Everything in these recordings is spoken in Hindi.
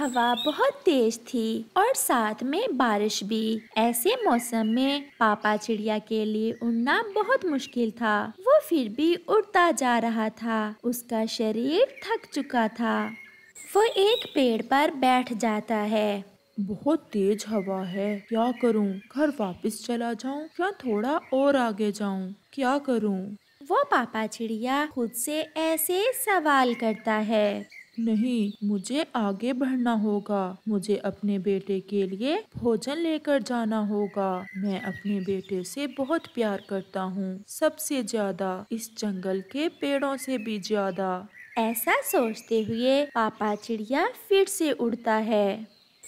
हवा बहुत तेज थी और साथ में बारिश भी ऐसे मौसम में पापा चिड़िया के लिए उड़ना बहुत मुश्किल था वो फिर भी उड़ता जा रहा था उसका शरीर थक चुका था वो एक पेड़ पर बैठ जाता है बहुत तेज हवा है क्या करूं? घर वापस चला जाऊं या थोड़ा और आगे जाऊं? क्या करूं? वो पापा चिड़िया खुद से ऐसे सवाल करता है नहीं मुझे आगे बढ़ना होगा मुझे अपने बेटे के लिए भोजन लेकर जाना होगा मैं अपने बेटे से बहुत प्यार करता हूँ सबसे ज्यादा इस जंगल के पेड़ों से भी ज्यादा ऐसा सोचते हुए पापा चिड़िया फिर से उड़ता है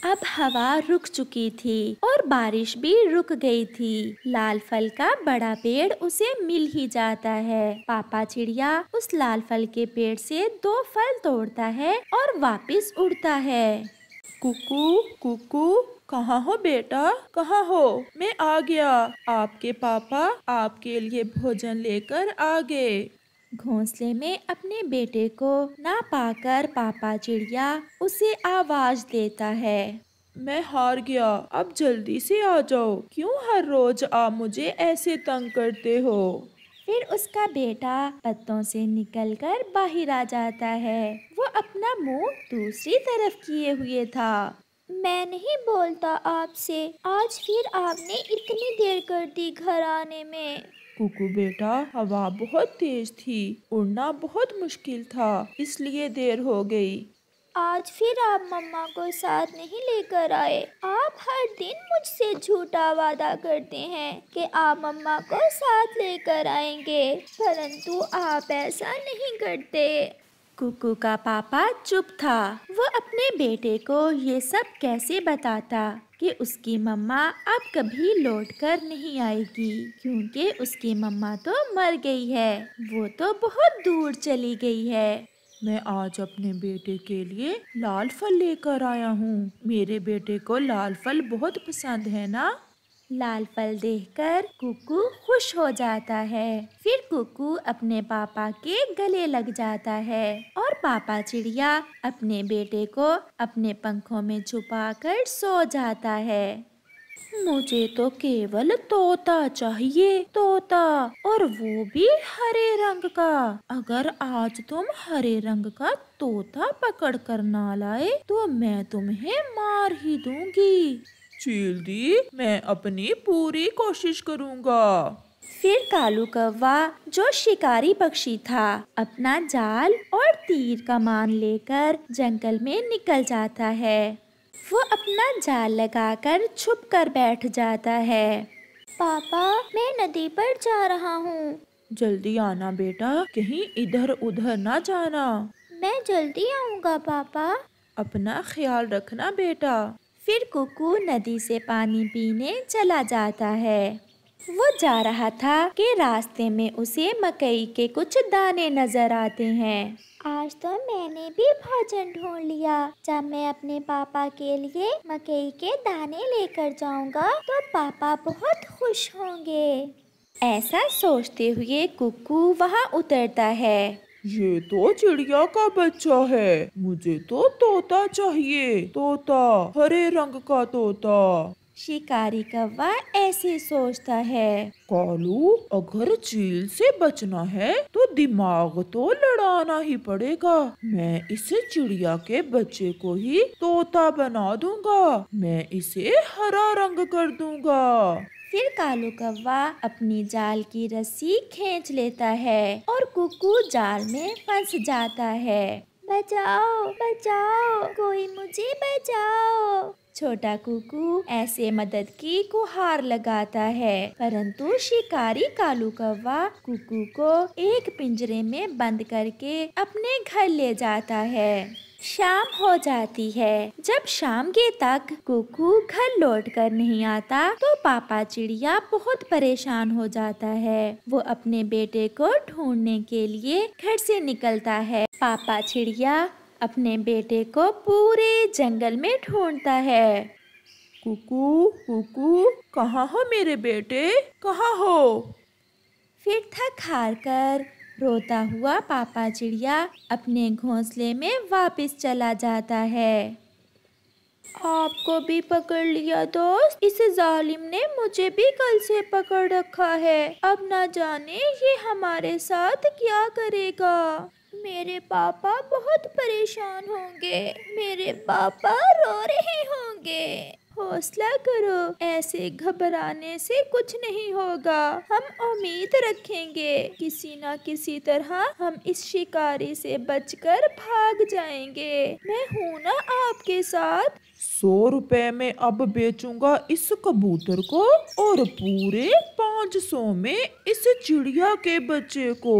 अब हवा रुक चुकी थी और बारिश भी रुक गई थी लाल फल का बड़ा पेड़ उसे मिल ही जाता है पापा चिड़िया उस लाल फल के पेड़ से दो फल तोड़ता है और वापस उड़ता है कुकू कुकू कहाँ हो बेटा कहाँ हो मैं आ गया आपके पापा आपके लिए भोजन लेकर आ गए घोंसले में अपने बेटे को ना पाकर पापा चिड़िया उसे आवाज देता है मैं हार गया अब जल्दी से आ जाओ क्यों हर रोज आप मुझे ऐसे तंग करते हो फिर उसका बेटा पत्तों से निकलकर बाहर आ जाता है वो अपना मुंह दूसरी तरफ किए हुए था मैं नहीं बोलता आपसे आज फिर आपने इतनी देर कर दी घर आने में कुकू बेटा हवा बहुत तेज थी उड़ना बहुत मुश्किल था इसलिए देर हो गई आज फिर आप मम्मा को साथ नहीं लेकर आए आप हर दिन मुझसे झूठा वादा करते हैं कि आप मम्मा को साथ लेकर आएंगे परंतु आप ऐसा नहीं करते कुकू का पापा चुप था वो अपने बेटे को ये सब कैसे बताता कि उसकी मम्मा अब कभी लौट कर नहीं आएगी क्योंकि उसकी मम्मा तो मर गई है वो तो बहुत दूर चली गई है मैं आज अपने बेटे के लिए लाल फल लेकर आया हूँ मेरे बेटे को लाल फल बहुत पसंद है ना लाल फल देखकर कुकू खुश हो जाता है फिर कुकू अपने पापा के गले लग जाता है और पापा चिड़िया अपने बेटे को अपने पंखों में छुपाकर सो जाता है मुझे तो केवल तोता चाहिए तोता और वो भी हरे रंग का अगर आज तुम हरे रंग का तोता पकड़ कर ना लाए तो मैं तुम्हें मार ही दूंगी चीलदी मैं अपनी पूरी कोशिश करूँगा फिर कालू कौवा जो शिकारी पक्षी था अपना जाल और तीर कमान लेकर जंगल में निकल जाता है वो अपना जाल लगाकर छुप कर बैठ जाता है पापा मैं नदी पर जा रहा हूँ जल्दी आना बेटा कहीं इधर उधर ना जाना मैं जल्दी आऊँगा पापा अपना ख्याल रखना बेटा फिर कुकू नदी से पानी पीने चला जाता है वो जा रहा था कि रास्ते में उसे मकई के कुछ दाने नजर आते हैं आज तो मैंने भी भोजन ढूंढ लिया जब मैं अपने पापा के लिए मकई के दाने लेकर जाऊंगा तो पापा बहुत खुश होंगे ऐसा सोचते हुए कुकू वहाँ उतरता है ये तो चिड़िया का बच्चा है मुझे तो तोता चाहिए तोता हरे रंग का तोता शिकारी कौवा ऐसे सोचता है कालू अगर चील से बचना है तो दिमाग तो लड़ाना ही पड़ेगा मैं इस चिड़िया के बच्चे को ही तोता बना दूंगा मैं इसे हरा रंग कर दूंगा फिर कालू कौवा अपनी जाल की रस्सी खींच लेता है और कुकू जाल में फंस जाता है बचाओ बचाओ कोई मुझे बचाओ छोटा कुकू ऐसे मदद की गुहार लगाता है परंतु शिकारी कालू कौवा कुकू को एक पिंजरे में बंद करके अपने घर ले जाता है शाम हो जाती है जब शाम के तक कुकू घर लौट कर नहीं आता तो पापा चिड़िया बहुत परेशान हो जाता है वो अपने बेटे को ढूंढने के लिए घर से निकलता है पापा चिड़िया अपने बेटे को पूरे जंगल में ढूंढता है कुकू कुकू कहाँ हो मेरे बेटे कहाँ हो फिर थक हार कर रोता हुआ पापा चिड़िया अपने घोंसले में वापस चला जाता है आपको भी पकड़ लिया दोस्त इस जालिम ने मुझे भी कल से पकड़ रखा है अब ना जाने ये हमारे साथ क्या करेगा मेरे पापा बहुत परेशान होंगे मेरे पापा रो रहे होंगे हौसला करो ऐसे घबराने से कुछ नहीं होगा हम उम्मीद रखेंगे किसी ना किसी तरह हम इस शिकारी से बचकर भाग जाएंगे मैं हूँ ना आपके साथ सौ रुपए में अब बेचूंगा इस कबूतर को और पूरे पाँच सौ में इस चिड़िया के बच्चे को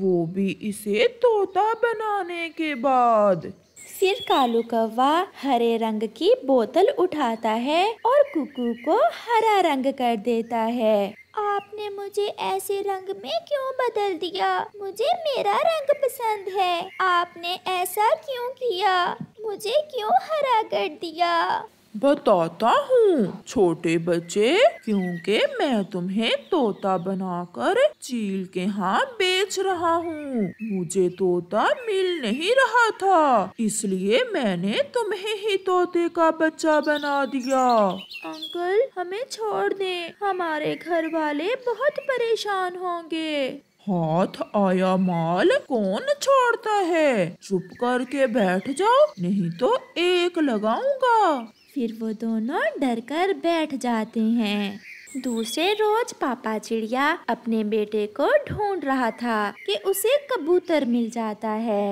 वो भी इसे तोता बनाने के बाद फिर कालू कौवा हरे रंग की बोतल उठाता है और कुकू को हरा रंग कर देता है आपने मुझे ऐसे रंग में क्यों बदल दिया मुझे मेरा रंग पसंद है आपने ऐसा क्यों किया मुझे क्यों हरा कर दिया बताता हूँ छोटे बच्चे क्योंकि मैं तुम्हें तोता बनाकर चील के यहाँ बेच रहा हूँ मुझे तोता मिल नहीं रहा था इसलिए मैंने तुम्हें ही तोते का बच्चा बना दिया अंकल हमें छोड़ दें हमारे घर वाले बहुत परेशान होंगे हाथ आया माल कौन छोड़ता है चुप करके बैठ जाओ नहीं तो एक लगाऊंगा फिर वो दोनों डर कर बैठ जाते हैं दूसरे रोज पापा चिड़िया अपने बेटे को ढूंढ रहा था कि उसे कबूतर मिल जाता है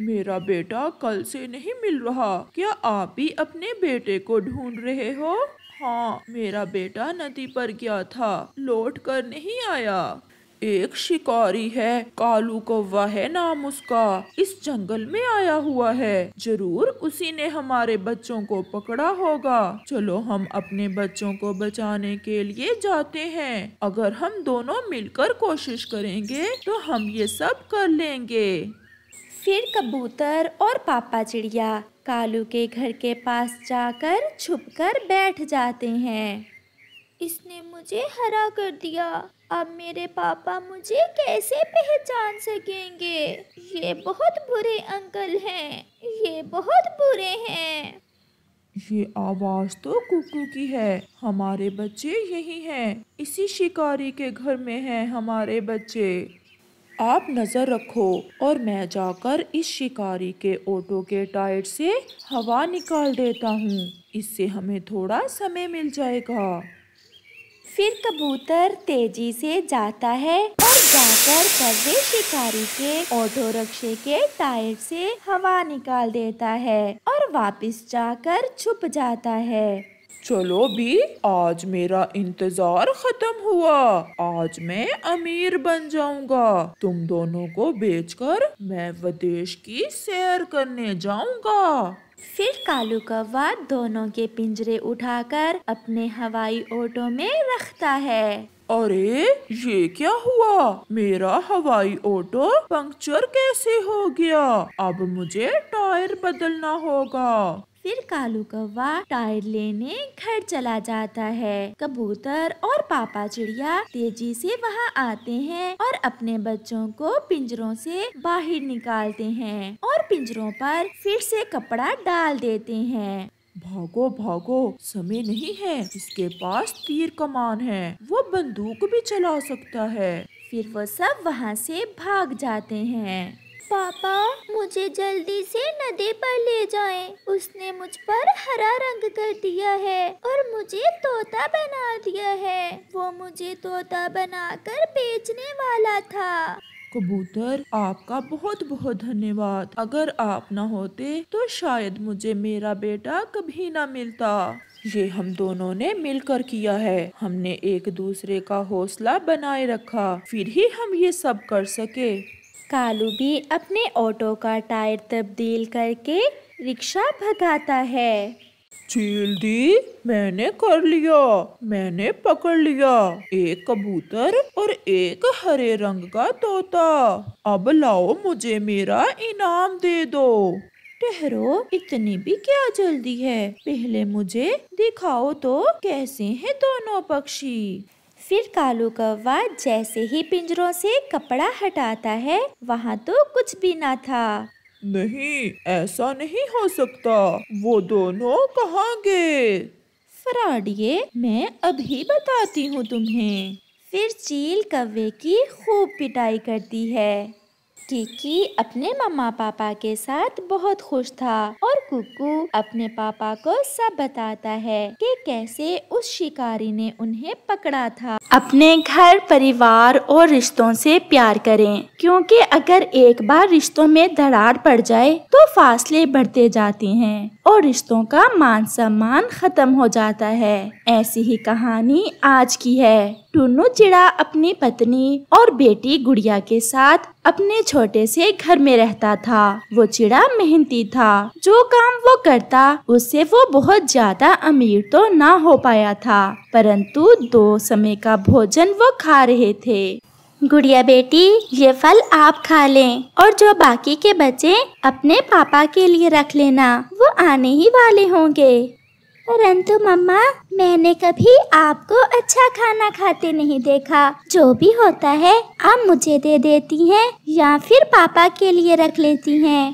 मेरा बेटा कल से नहीं मिल रहा क्या आप भी अपने बेटे को ढूंढ रहे हो हाँ मेरा बेटा नदी पर गया था लौट कर नहीं आया एक शिकारी है कालू कौवा है नाम उसका इस जंगल में आया हुआ है जरूर उसी ने हमारे बच्चों को पकड़ा होगा चलो हम अपने बच्चों को बचाने के लिए जाते हैं अगर हम दोनों मिलकर कोशिश करेंगे तो हम ये सब कर लेंगे फिर कबूतर और पापा चिड़िया कालू के घर के पास जाकर छुपकर बैठ जाते हैं इसने मुझे हरा कर दिया अब मेरे पापा मुझे कैसे पहचान सकेंगे ये बहुत बुरे अंकल हैं ये बहुत बुरे हैं ये आवाज़ तो कुकू की है हमारे बच्चे यही हैं इसी शिकारी के घर में हैं हमारे बच्चे आप नज़र रखो और मैं जाकर इस शिकारी के ऑटो के टायर से हवा निकाल देता हूँ इससे हमें थोड़ा समय मिल जाएगा फिर कबूतर तेजी से जाता है और जाकर कव्वे शिकारी के ऑटो रक्षे के टायर से हवा निकाल देता है और वापस जाकर छुप जाता है चलो भी आज मेरा इंतजार खत्म हुआ आज मैं अमीर बन जाऊंगा तुम दोनों को बेचकर मैं विदेश की सैर करने जाऊंगा फिर कालू कौवा दोनों के पिंजरे उठाकर अपने हवाई ऑटो में रखता है अरे ये क्या हुआ मेरा हवाई ऑटो पंक्चर कैसे हो गया अब मुझे टायर बदलना होगा फिर कालू कौवा टायर लेने घर चला जाता है कबूतर और पापा चिड़िया तेजी से वहाँ आते हैं और अपने बच्चों को पिंजरों से बाहर निकालते हैं और पिंजरों पर फिर से कपड़ा डाल देते हैं भागो भागो समय नहीं है इसके पास तीर कमान है वो बंदूक भी चला सकता है फिर वो सब वहाँ से भाग जाते हैं पापा मुझे जल्दी से नदी पर ले जाएं। उसने मुझ पर हरा रंग कर दिया है और मुझे तोता बना दिया है वो मुझे तोता बनाकर बेचने वाला था कबूतर आपका बहुत बहुत धन्यवाद अगर आप ना होते तो शायद मुझे मेरा बेटा कभी ना मिलता ये हम दोनों ने मिलकर किया है हमने एक दूसरे का हौसला बनाए रखा फिर ही हम ये सब कर सके कालू भी अपने ऑटो का टायर तब्दील करके रिक्शा भगाता है चील दी मैंने कर लिया मैंने पकड़ लिया एक कबूतर और एक हरे रंग का तोता अब लाओ मुझे मेरा इनाम दे दो ठहरो इतनी भी क्या जल्दी है पहले मुझे दिखाओ तो कैसे हैं दोनों पक्षी फिर कालू कौवा जैसे ही पिंजरों से कपड़ा हटाता है वहाँ तो कुछ भी ना था नहीं ऐसा नहीं हो सकता वो दोनों कहाँ गए फ्रॉडिये मैं अभी बताती हूँ तुम्हें फिर चील कौवे की खूब पिटाई करती है कीकी अपने मम्मा पापा के साथ बहुत खुश था और कुकू अपने पापा को सब बताता है कि कैसे उस शिकारी ने उन्हें पकड़ा था अपने घर परिवार और रिश्तों से प्यार करें क्योंकि अगर एक बार रिश्तों में दरार पड़ जाए तो फासले बढ़ते जाते हैं और रिश्तों का मान सम्मान खत्म हो जाता है ऐसी ही कहानी आज की है टूनू चिड़ा अपनी पत्नी और बेटी गुड़िया के साथ अपने छोटे से घर में रहता था वो चिड़ा मेहनती था जो काम वो करता उससे वो बहुत ज्यादा अमीर तो ना हो पाया था परंतु दो समय का भोजन वो खा रहे थे गुड़िया बेटी ये फल आप खा लें और जो बाकी के बचे अपने पापा के लिए रख लेना वो आने ही वाले होंगे परंतु मम्मा मैंने कभी आपको अच्छा खाना खाते नहीं देखा जो भी होता है आप मुझे दे देती हैं या फिर पापा के लिए रख लेती हैं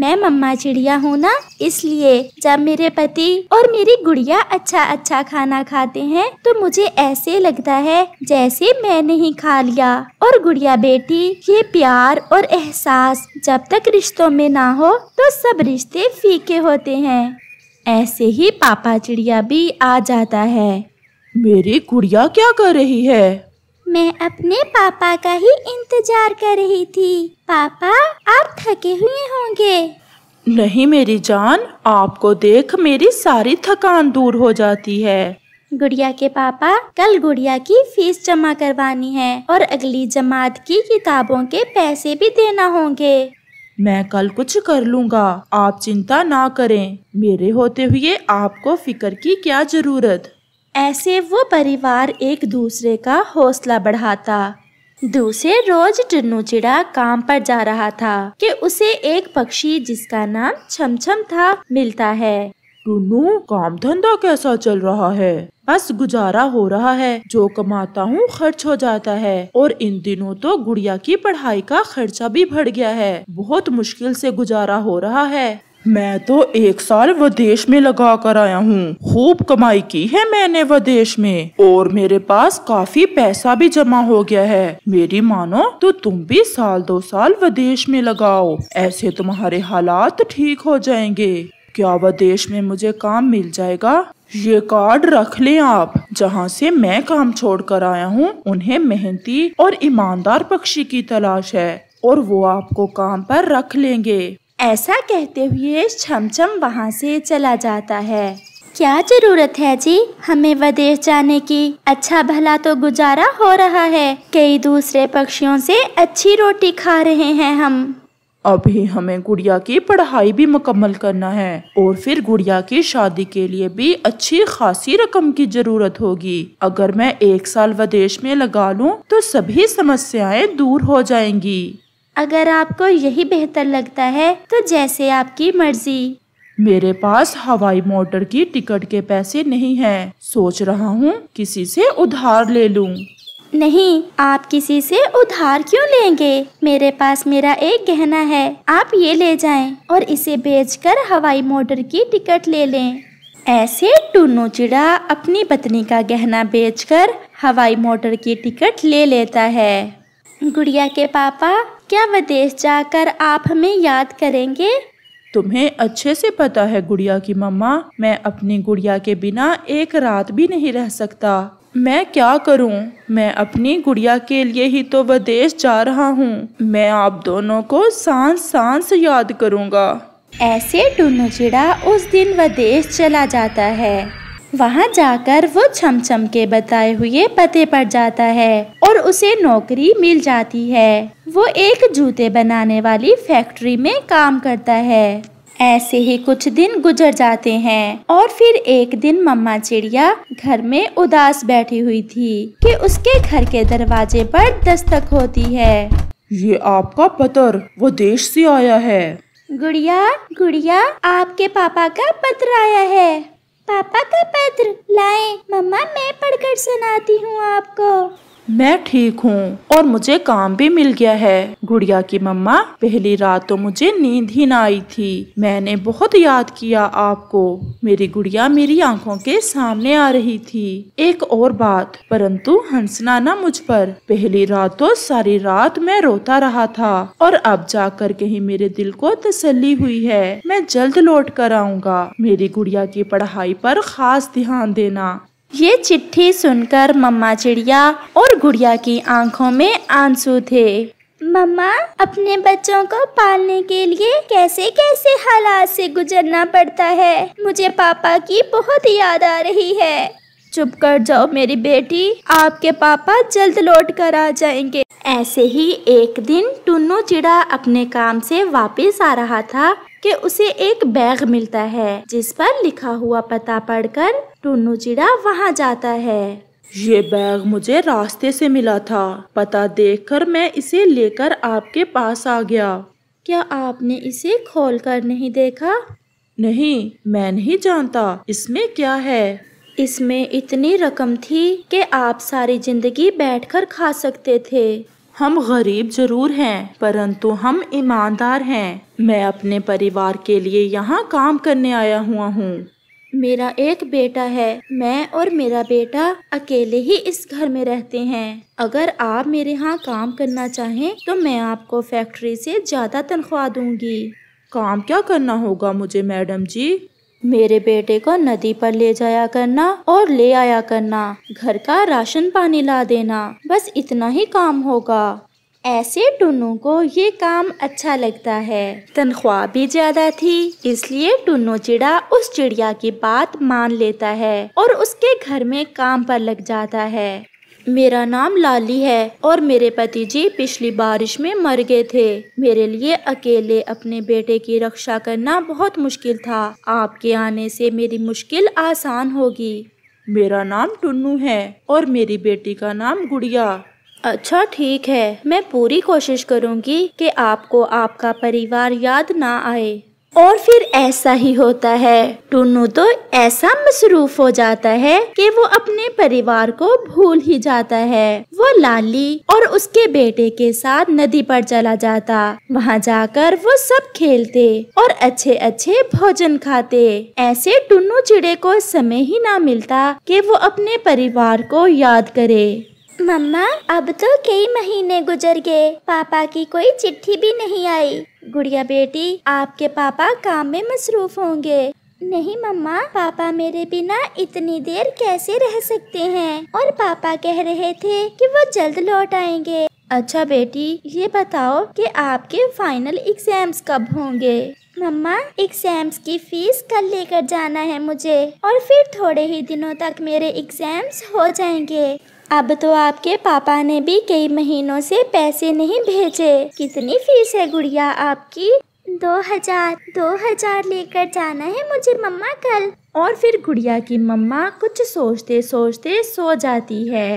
मैं मम्मा चिड़िया हूँ ना इसलिए जब मेरे पति और मेरी गुड़िया अच्छा अच्छा खाना खाते हैं तो मुझे ऐसे लगता है जैसे मैं नहीं खा लिया और गुड़िया बेटी ये प्यार और एहसास जब तक रिश्तों में ना हो तो सब रिश्ते फीके होते हैं ऐसे ही पापा चिड़िया भी आ जाता है मेरी गुड़िया क्या कर रही है मैं अपने पापा का ही इंतजार कर रही थी पापा आप थके हुए होंगे नहीं मेरी जान आपको देख मेरी सारी थकान दूर हो जाती है गुड़िया के पापा कल गुड़िया की फीस जमा करवानी है और अगली जमात की किताबों के पैसे भी देना होंगे मैं कल कुछ कर लूँगा आप चिंता ना करें मेरे होते हुए आपको फिक्र की क्या ज़रूरत ऐसे वो परिवार एक दूसरे का हौसला बढ़ाता दूसरे रोज टन्नू चिड़ा काम पर जा रहा था कि उसे एक पक्षी जिसका नाम छमछम था मिलता है टन्नू काम धंधा कैसा चल रहा है बस गुजारा हो रहा है जो कमाता हूँ खर्च हो जाता है और इन दिनों तो गुड़िया की पढ़ाई का खर्चा भी बढ़ गया है बहुत मुश्किल से गुजारा हो रहा है मैं तो एक साल विदेश में लगा कर आया हूँ खूब कमाई की है मैंने विदेश में और मेरे पास काफी पैसा भी जमा हो गया है मेरी मानो तो तुम भी साल दो साल विदेश में लगाओ ऐसे तुम्हारे हालात ठीक हो जाएंगे क्या विदेश में मुझे काम मिल जाएगा ये कार्ड रख लें आप जहाँ से मैं काम छोड़कर आया हूँ उन्हें मेहनती और ईमानदार पक्षी की तलाश है और वो आपको काम पर रख लेंगे ऐसा कहते हुए छमछम वहाँ से चला जाता है क्या जरूरत है जी हमें विदेश जाने की अच्छा भला तो गुजारा हो रहा है कई दूसरे पक्षियों से अच्छी रोटी खा रहे हैं हम अभी हमें गुड़िया की पढ़ाई भी मुकम्मल करना है और फिर गुड़िया की शादी के लिए भी अच्छी खासी रकम की जरूरत होगी अगर मैं एक साल विदेश में लगा लूँ तो सभी समस्याएं दूर हो जाएंगी अगर आपको यही बेहतर लगता है तो जैसे आपकी मर्जी मेरे पास हवाई मोटर की टिकट के पैसे नहीं हैं। सोच रहा हूँ किसी से उधार ले लूँ नहीं आप किसी से उधार क्यों लेंगे मेरे पास मेरा एक गहना है आप ये ले जाएं और इसे बेचकर हवाई मोटर की टिकट ले लें ऐसे टूनू चिड़ा अपनी पत्नी का गहना बेचकर हवाई मोटर की टिकट ले लेता है गुड़िया के पापा क्या विदेश जाकर आप हमें याद करेंगे तुम्हें अच्छे से पता है गुड़िया की मम्मा मैं अपनी गुड़िया के बिना एक रात भी नहीं रह सकता मैं क्या करूं? मैं अपनी गुड़िया के लिए ही तो विदेश जा रहा हूं। मैं आप दोनों को सांस सांस याद करूंगा। ऐसे चिड़ा उस दिन विदेश चला जाता है वहाँ जाकर वो छम के बताए हुए पते पर जाता है और उसे नौकरी मिल जाती है वो एक जूते बनाने वाली फैक्ट्री में काम करता है ऐसे ही कुछ दिन गुजर जाते हैं और फिर एक दिन मम्मा चिड़िया घर में उदास बैठी हुई थी कि उसके घर के दरवाजे पर दस्तक होती है ये आपका पत्र वो देश से आया है गुड़िया गुड़िया आपके पापा का पत्र आया है पापा का पत्र लाए मम्मा मैं पढ़कर सुनाती हूँ आपको मैं ठीक हूँ और मुझे काम भी मिल गया है गुड़िया की मम्मा पहली रात तो मुझे नींद ही ना आई थी मैंने बहुत याद किया आपको मेरी गुड़िया मेरी आंखों के सामने आ रही थी एक और बात परंतु हंसना ना मुझ पर पहली रात तो सारी रात मैं रोता रहा था और अब जाकर कहीं मेरे दिल को तसल्ली हुई है मैं जल्द लौट कर आऊंगा मेरी गुड़िया की पढ़ाई पर खास ध्यान देना ये चिट्ठी सुनकर मम्मा चिड़िया और गुड़िया की आंखों में आंसू थे मम्मा अपने बच्चों को पालने के लिए कैसे कैसे हालात से गुजरना पड़ता है मुझे पापा की बहुत याद आ रही है चुप कर जाओ मेरी बेटी आपके पापा जल्द लौट कर आ जाएंगे ऐसे ही एक दिन टुन्नू चिड़ा अपने काम से वापस आ रहा था कि उसे एक बैग मिलता है जिस पर लिखा हुआ पता पढ़कर टुन्नू चिड़ा वहाँ जाता है ये बैग मुझे रास्ते से मिला था पता देखकर मैं इसे लेकर आपके पास आ गया क्या आपने इसे खोल कर नहीं देखा नहीं मैं नहीं जानता इसमें क्या है इसमें इतनी रकम थी कि आप सारी जिंदगी बैठकर खा सकते थे हम गरीब जरूर हैं परंतु हम ईमानदार हैं मैं अपने परिवार के लिए यहाँ काम करने आया हुआ हूँ मेरा एक बेटा है मैं और मेरा बेटा अकेले ही इस घर में रहते हैं अगर आप मेरे यहाँ काम करना चाहें तो मैं आपको फैक्ट्री से ज़्यादा तनख्वाह दूंगी काम क्या करना होगा मुझे मैडम जी मेरे बेटे को नदी पर ले जाया करना और ले आया करना घर का राशन पानी ला देना बस इतना ही काम होगा ऐसे टुनु को ये काम अच्छा लगता है तनख्वाह भी ज्यादा थी इसलिए टुनु चिड़ा उस चिड़िया की बात मान लेता है और उसके घर में काम पर लग जाता है मेरा नाम लाली है और मेरे पति जी पिछली बारिश में मर गए थे मेरे लिए अकेले अपने बेटे की रक्षा करना बहुत मुश्किल था आपके आने से मेरी मुश्किल आसान होगी मेरा नाम टुन्नू है और मेरी बेटी का नाम गुड़िया अच्छा ठीक है मैं पूरी कोशिश करूंगी कि आपको आपका परिवार याद ना आए और फिर ऐसा ही होता है टुन्नू तो ऐसा मसरूफ हो जाता है कि वो अपने परिवार को भूल ही जाता है वो लाली और उसके बेटे के साथ नदी पर चला जाता वहाँ जाकर वो सब खेलते और अच्छे अच्छे भोजन खाते ऐसे टुन्नू चिड़े को समय ही ना मिलता कि वो अपने परिवार को याद करे मम्मा अब तो कई महीने गुजर गए पापा की कोई चिट्ठी भी नहीं आई गुड़िया बेटी आपके पापा काम में मसरूफ होंगे नहीं मम्मा पापा मेरे बिना इतनी देर कैसे रह सकते हैं और पापा कह रहे थे कि वो जल्द लौट आएंगे अच्छा बेटी ये बताओ कि आपके फाइनल एग्जाम्स कब होंगे मम्मा एग्जाम्स की फीस कल लेकर जाना है मुझे और फिर थोड़े ही दिनों तक मेरे एग्जाम्स हो जाएंगे अब तो आपके पापा ने भी कई महीनों से पैसे नहीं भेजे कितनी फीस है गुड़िया आपकी दो हजार दो हजार लेकर जाना है मुझे मम्मा कल और फिर गुड़िया की मम्मा कुछ सोचते सोचते सो जाती है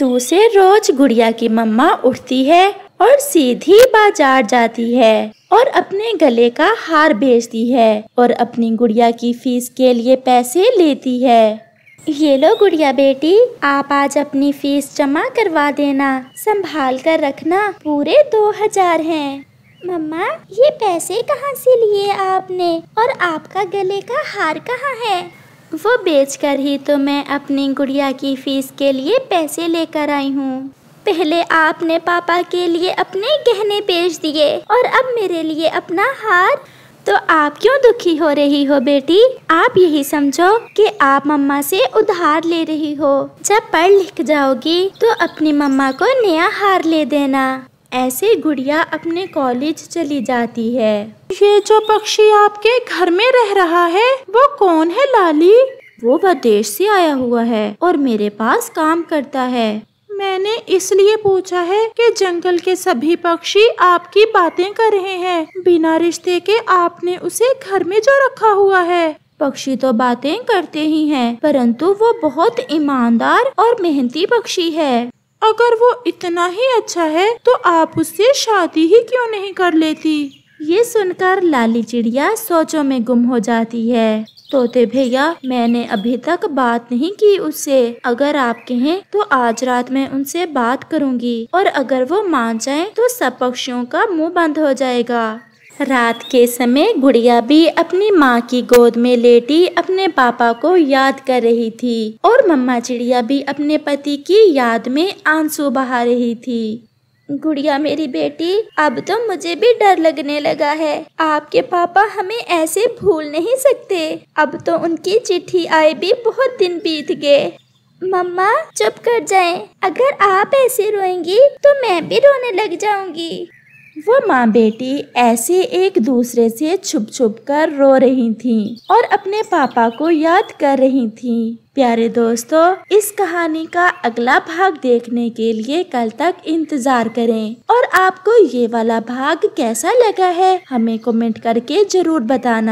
दूसरे रोज गुड़िया की मम्मा उठती है और सीधी बाजार जाती है और अपने गले का हार बेचती है और अपनी गुड़िया की फीस के लिए पैसे लेती है ये लो गुड़िया बेटी आप आज अपनी फीस जमा करवा देना संभाल कर रखना पूरे दो हजार है मम्मा ये पैसे कहाँ से लिए आपने और आपका गले का हार कहाँ है वो बेचकर ही तो मैं अपनी गुड़िया की फीस के लिए पैसे लेकर आई हूँ पहले आपने पापा के लिए अपने गहने बेच दिए और अब मेरे लिए अपना हार तो आप क्यों दुखी हो रही हो बेटी आप यही समझो कि आप मम्मा से उधार ले रही हो जब पढ़ लिख जाओगी तो अपनी मम्मा को नया हार ले देना ऐसे गुड़िया अपने कॉलेज चली जाती है ये जो पक्षी आपके घर में रह रहा है वो कौन है लाली वो विदेश से आया हुआ है और मेरे पास काम करता है मैंने इसलिए पूछा है कि जंगल के सभी पक्षी आपकी बातें कर रहे हैं बिना रिश्ते के आपने उसे घर में जो रखा हुआ है पक्षी तो बातें करते ही हैं, परंतु वो बहुत ईमानदार और मेहनती पक्षी है अगर वो इतना ही अच्छा है तो आप उससे शादी ही क्यों नहीं कर लेती ये सुनकर लाली चिड़िया सोचों में गुम हो जाती है तोते भैया मैंने अभी तक बात नहीं की उससे अगर आप कहें तो आज रात मैं उनसे बात करूंगी और अगर वो मान जाए तो सब पक्षियों का मुंह बंद हो जाएगा रात के समय गुड़िया भी अपनी माँ की गोद में लेटी अपने पापा को याद कर रही थी और मम्मा चिड़िया भी अपने पति की याद में आंसू बहा रही थी गुड़िया मेरी बेटी अब तो मुझे भी डर लगने लगा है आपके पापा हमें ऐसे भूल नहीं सकते अब तो उनकी चिट्ठी आए भी बहुत दिन बीत गए मम्मा चुप कर जाएं। अगर आप ऐसे रोएंगी तो मैं भी रोने लग जाऊंगी वो माँ बेटी ऐसे एक दूसरे से छुप छुप कर रो रही थीं और अपने पापा को याद कर रही थीं। प्यारे दोस्तों इस कहानी का अगला भाग देखने के लिए कल तक इंतजार करें और आपको ये वाला भाग कैसा लगा है हमें कमेंट करके जरूर बताना